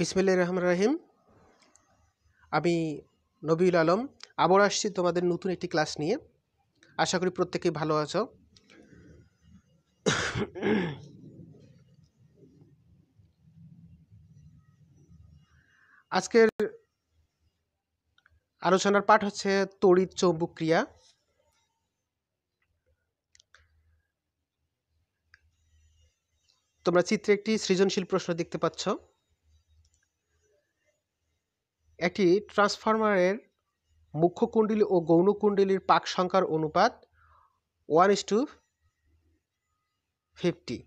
বিসমিল্লা রহমান রাহিম আমি নবীল আলম আবার আসছি তোমাদের নতুন একটি ক্লাস নিয়ে আশা করি প্রত্যেকেই ভালো আছো আজকের আলোচনার পাঠ হচ্ছে তড়িৎ চৌম্বক ক্রিয়া তোমরা চিত্রে একটি সৃজনশীল প্রশ্ন দেখতে পাচ্ছ একটি ট্রান্সফরমারের মুখ্য কুণ্ডলী ও গৌণ কুণ্ডলীর পাক সংখ্যার অনুপাত ওয়ান ইস টু ফিফটি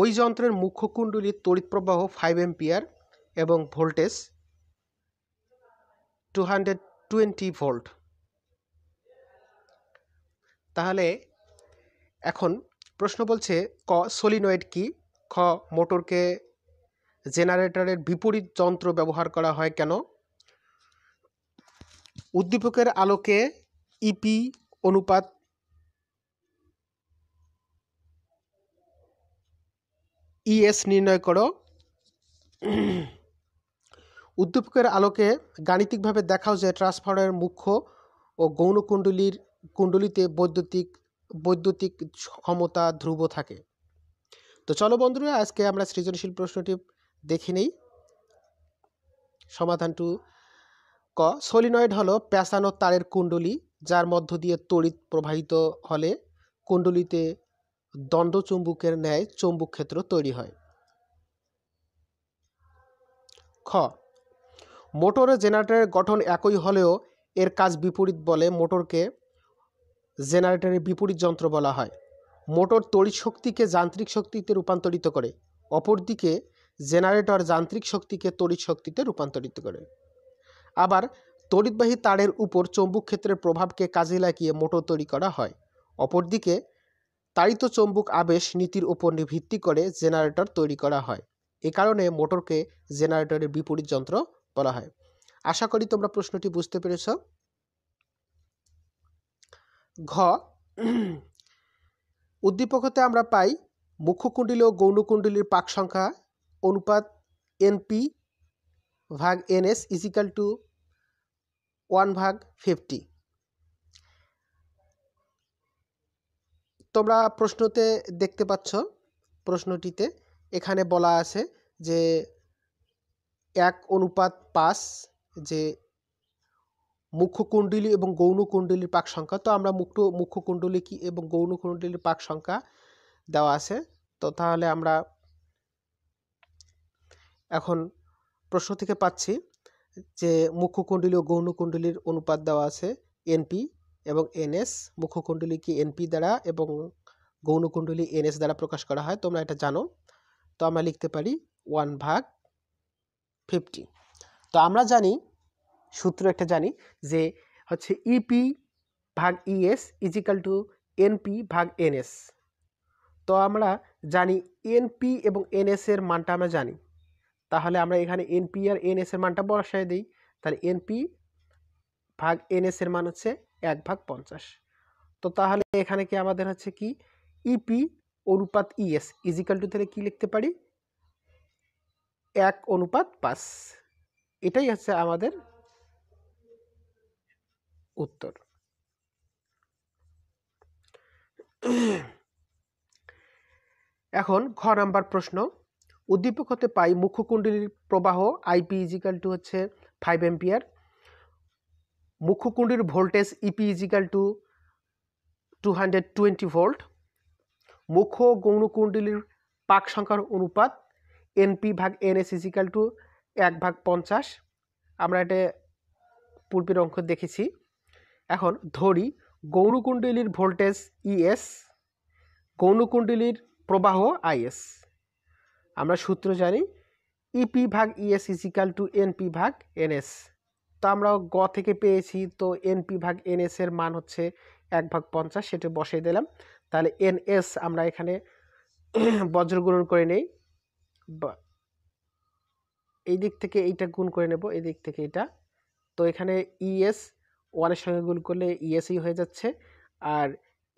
ওই যন্ত্রের মুখ্য কুণ্ডলীর তড়িৎ প্রবাহ ফাইভ এম্পিয়ার এবং voltage two hundred twenty volt তাহলে এখন প্রশ্ন বলছে ক সলিনয়েড কি খ মোটরকে জেনারেটরের বিপরীত যন্ত্র ব্যবহার করা হয় কেন উদ্দীপকের আলোকে ইপি e অনুপাত ইএস e নির্ণয় করো উদ্দীপকের আলোকে গাণিতিকভাবে দেখাও যে ট্রান্সফরমারের মুখ্য ও গৌণকুণ্ডলীর কুণ্ডলিতে বৈদ্যুতিক বৈদ্যুতিক ক্ষমতা ধ্রুব থাকে তো চলো বন্ধুরা আজকে আমরা সৃজনশীল প্রশ্নটি দেখে নেই সমাধানটু ক সলিনয়েড হলো প্যাঁচানো তারের কুণ্ডলী যার মধ্য দিয়ে তড়িৎ প্রবাহিত হলে কুণ্ডলিতে দণ্ডচুম্বুকের ন্যায় চুম্বুক ক্ষেত্র তৈরি হয় খ মোটর জেনারেটরের গঠন একই হলেও এর কাজ বিপরীত বলে মোটরকে জেনারেটরের বিপরীত যন্ত্র বলা হয় মোটর তড়িৎ শক্তিকে যান্ত্রিক শক্তিতে রূপান্তরিত করে অপরদিকে জেনারেটর যান্ত্রিক শক্তিকে তড়িৎ শক্তিতে রূপান্তরিত করে আবার তড়িৎবাহী তারের উপর চৌম্বক ক্ষেত্রের প্রভাবকে কাজে লাগিয়ে মোটর তৈরি করা হয় অপরদিকে তাড়িত চৌম্বক আবেশ নীতির উপর ভিত্তি করে জেনারেটর তৈরি করা হয় এ কারণে মোটরকে জেনারেটরের বিপরীত যন্ত্র বলা হয় আশা করি তোমরা প্রশ্নটি বুঝতে পেরেছ ঘ উদ্দীপক হতে আমরা পাই মুখ্যকুণ্ডলী ও গৌণ কুণ্ডলীর পাক সংখ্যা অনুপাত এনপি ভাগ এনএস ইজিক্যাল টু ওয়ান ভাগ ফিফটি তোমরা প্রশ্নতে দেখতে পাচ্ছ প্রশ্নটিতে এখানে বলা আছে যে এক অনুপাত পাস যে মুখ্য কুণ্ডলী এবং গৌণ কুণ্ডলীর পাক সংখ্যা তো আমরা মুখ্য মুখ্য কুণ্ডলী কি এবং গৌণ কুণ্ডলীর পাক সংখ্যা দেওয়া আছে তো তাহলে আমরা এখন প্রশ্ন থেকে পাচ্ছি যে মুখ্যকুণ্ডলী ও গৌণকুণ্ডলীর অনুপাত দেওয়া আছে এনপি এবং এনএস কি এনপি দ্বারা এবং গৌণকুণ্ডলী এনএস দ্বারা প্রকাশ করা হয় তোমরা এটা জানো তো আমরা লিখতে পারি ওয়ান ভাগ ফিফটি তো আমরা জানি সূত্র একটা জানি যে হচ্ছে ইপি ভাগ ইএস ইজিক্যাল টু এনপি ভাগ এনএস তো আমরা জানি এনপি এবং এনএস এর মানটা আমরা জানি তাহলে আমরা এখানে এনপি আর এনএস এর মানটা বসায় দিই তাহলে এনপি ভাগ এনএস এর মান হচ্ছে এক ভাগ পঞ্চাশ তো তাহলে এখানে কি আমাদের হচ্ছে কি ইপি e অনুপাত ইএস ইজিক্যাল টু তাহলে কি লিখতে পারি এক অনুপাত পাঁচ এটাই হচ্ছে আমাদের উত্তর এখন ঘ নাম্বার প্রশ্ন উদ্দীপক হতে পাই মুখ্য কুণ্ডলীর প্রবাহ আইপি ইজিক্যাল টু হচ্ছে ফাইভ এম্পিয়ার মুখ্য কুণ্ডলীর voltage EP is equal to two hundred twenty volt মুখ্য গৌণকুণ্ডলীর পাক সংখ্যার অনুপাত এনপি ভাগ এনএস ইজিক্যাল টু এক ভাগ পঞ্চাশ আমরা এটা পূর্বের অঙ্ক দেখেছি এখন ধরি গৌণকুণ্ডলীর ভোল্টেজ ইএস e গৌণকুণ্ডলীর প্রবাহ আইএস আমরা সূত্র জানি ইপি e ভাগ ইএস ইজিক্যাল টু এনপি ভাগ এনএস তো আমরা গ থেকে পেয়েছি তো এনপি ভাগ এনএস এর মান হচ্ছে এক ভাগ পঞ্চাশ সেটা বসিয়ে দিলাম তাহলে এনএস আমরা এখানে বজ্র গুণন করে নেই এই দিক থেকে এইটা গুণ করে নেব এই দিক থেকে এটা তো এখানে ইএস e ওয়ানের সঙ্গে গুণ করলে ইএসই e হয়ে যাচ্ছে আর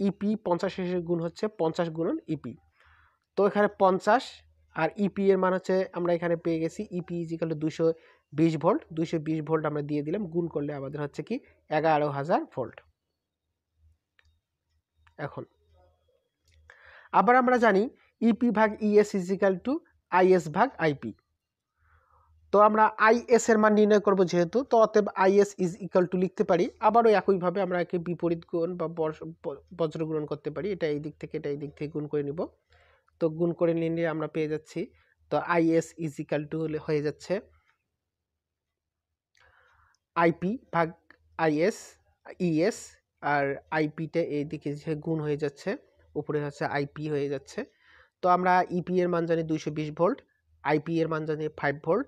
ইপি পঞ্চাশ পঞ্চাশের গুণ হচ্ছে পঞ্চাশ গুণন ইপি তো এখানে পঞ্চাশ আর ইপি e এর মান হচ্ছে আমরা এখানে পেয়ে গেছি ইপি ইজিক্যাল দুশো বিশ ভোল্ট দুশো বিশ ভোল্ট আমরা দিয়ে দিলাম গুণ করলে আমাদের হচ্ছে কি এগারো হাজার ভোল্ট এখন আবার আমরা জানি ইপি e ভাগ ইএস ইজিক্যাল টু আইএস ভাগ আইপি তো আমরা আইএস এর মান নির্ণয় করব যেহেতু তো অতএব আইএস ইজ ইকাল টু লিখতে পারি আবারও একইভাবে আমরা একে বিপরীত গুণ বা বজ্রগ্রহণ করতে পারি এটা এই দিক থেকে এটা এই দিক থেকে গুণ করে নিব তো গুণ করে নিলে আমরা পেয়ে যাচ্ছি তো আইএস ইজিক্যাল টু হলে হয়ে যাচ্ছে আইপি ভাগ আই এস ইএস আর আইপিটা এই দিকে যে গুণ হয়ে যাচ্ছে উপরে হচ্ছে আইপি হয়ে যাচ্ছে তো আমরা ইপি e এর মান জানি দুইশো বিশ ভোল্ট আইপি এর মান জানি ফাইভ ভোল্ট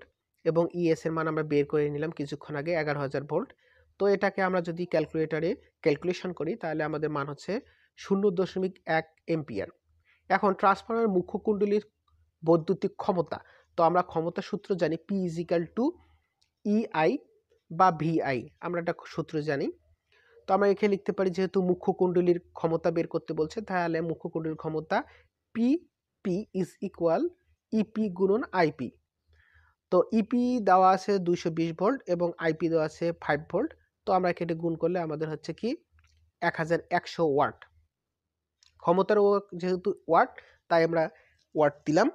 এবং ইএস e এর মান আমরা বের করে নিলাম কিছুক্ষণ আগে এগারো হাজার ভোল্ট তো এটাকে আমরা যদি ক্যালকুলেটারে ক্যালকুলেশন করি তাহলে আমাদের মান হচ্ছে শূন্য দশমিক এক এমপিয়ার এখন ট্রান্সফর্মার মুখ্য কুণ্ডলীর বৈদ্যুতিক ক্ষমতা তো আমরা ক্ষমতা সূত্র জানি পি ইজিক্যাল টু ইআই বা ভিআই আমরা একটা সূত্র জানি তো আমরা এখানে লিখতে পারি যেহেতু মুখ্য কুণ্ডলীর ক্ষমতা বের করতে বলছে তাহলে মুখ্য কুণ্ডলীর ক্ষমতা P P is equal EP গুণন আইপি তো ইপি e দেওয়া আছে দুইশো ভোল্ট এবং আইপি দেওয়া আছে ফাইভ ভোল্ট তো আমরা এখানে গুণ করলে আমাদের হচ্ছে কি এক ওয়াট ক্ষমতার যেহেতু ওয়ার্ড তাই আমরা ওয়ার্ড দিলাম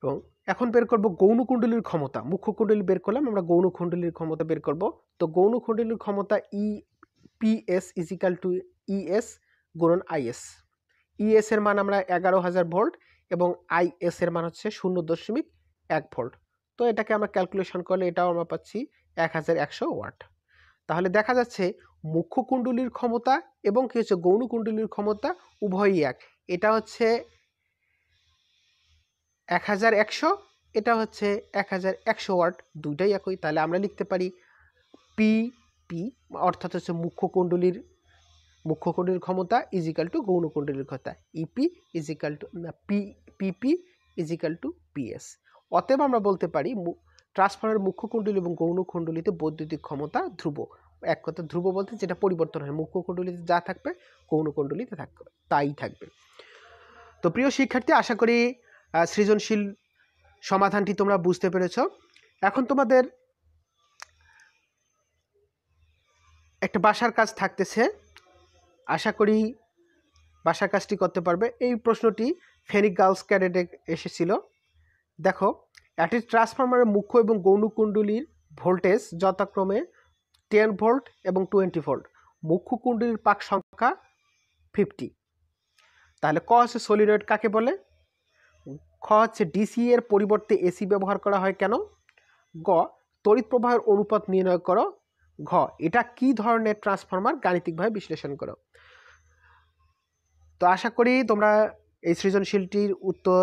এবং এখন বের করব গৌণকুণ্ডলীর ক্ষমতা মুখ্য কুণ্ডলী বের করলাম আমরা গৌণকুণ্ডলীর ক্ষমতা বের করব তো গৌণকুণ্ডলীর ক্ষমতা ই পিএস ইজিক্যাল টু ইএস গুণন আইএস ইএস e, এর মান আমরা এগারো হাজার ভোল্ট এবং আইএস এর মান হচ্ছে শূন্য দশমিক এক ভোল্ট তো এটাকে আমরা ক্যালকুলেশন করলে এটাও আমরা পাচ্ছি এক হাজার একশো ওয়াট তাহলে দেখা যাচ্ছে মুখ্য কুণ্ডলীর ক্ষমতা এবং কী হচ্ছে গৌণ কুণ্ডলীর ক্ষমতা উভয়ই এক এটা হচ্ছে এক হাজার একশো এটা হচ্ছে এক হাজার একশো ওয়াট দুইটাই একই তাহলে আমরা লিখতে পারি পি পি অর্থাৎ হচ্ছে মুখ্য কুণ্ডলীর মুখ্য কুণ্ডলীর ক্ষমতা ইজিক্যাল টু গৌণ কুণ্ডলীর ক্ষমতা EP is equal to P PP is equal to PS অতএব আমরা বলতে পারি ট্রান্সফারের মুখ্য কুণ্ডলী এবং গৌণ কুণ্ডলীতে বৈদ্যুতিক ক্ষমতা ধ্রুব এক কথা ধ্রুব বলতে যেটা পরিবর্তন হয় মুখ্য কুণ্ডলীতে যা থাকবে গৌণ কুণ্ডলীতে থাকবে তাই থাকবে তো প্রিয় শিক্ষার্থী আশা করি সৃজনশীল সমাধানটি তোমরা বুঝতে পেরেছ এখন তোমাদের একটা বাসার কাজ থাকতেছে আশা করি বাসার কাজটি করতে পারবে এই প্রশ্নটি ফেনিক গার্লস ক্যাডেটে এসেছিল দেখো একটি ট্রান্সফর্মারের মুখ্য এবং গৌণকুণ্ডলীর ভোল্টেজ যথাক্রমে টেন ভোল্ট এবং টোয়েন্টি ভোল্ট মুখ্য কুণ্ডলীর পাক সংখ্যা ফিফটি তাহলে ক হচ্ছে সলিডয়েড কাকে বলে খ হচ্ছে ডিসি এর পরিবর্তে এসি ব্যবহার করা হয় কেন গ তড়িৎ প্রবাহের অনুপাত নির্ণয় করো ঘ এটা কি ধরনের ট্রান্সফর্মার গাণিতিকভাবে বিশ্লেষণ করো তো আশা করি তোমরা এই সৃজনশীলটির উত্তর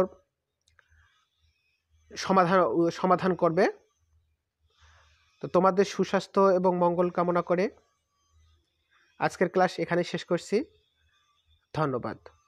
সমাধান সমাধান করবে তো তোমাদের সুস্বাস্থ্য এবং মঙ্গল কামনা করে আজকের ক্লাস এখানে শেষ করছি ধন্যবাদ